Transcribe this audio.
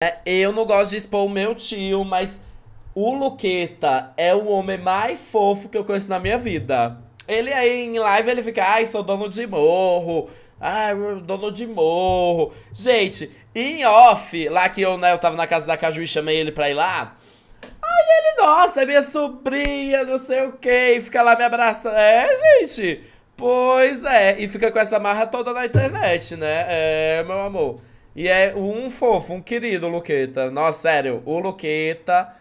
É, eu não gosto de expor o meu tio, mas o Luqueta é o homem mais fofo que eu conheço na minha vida. Ele aí em live ele fica, ai, sou dono de morro. Ai, dono de morro. Gente, em off, lá que eu, né, eu tava na casa da Caju e chamei ele pra ir lá. Aí ele, nossa, é minha sobrinha, não sei o que, e fica lá me abraçando. É, gente, pois é, e fica com essa marra toda na internet, né? É, meu amor. E é um fofo, um querido, o Luqueta. Nossa, sério, o Luqueta